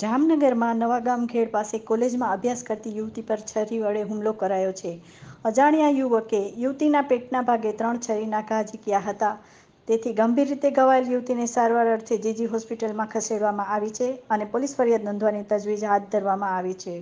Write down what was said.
જામનગરમાં નવાગામ ખેડ પાસે કોલેજમાં અભ્યાસ કરતી યુવતી પર છરી વડે હુમલો કરાયો છે અજાણ્યા યુવકે યુવતીના પેટના ભાગે ત્રણ છરીના ઘા ઝીક્યા હતા તેથી ગંભીર રીતે ઘવાયેલ યુવતીને સારવાર અર્થે જીજી હોસ્પિટલમાં ખસેડવામાં આવી છે અને પોલીસ ફરિયાદ નોંધવાની તજવીજ હાથ ધરવામાં આવી છે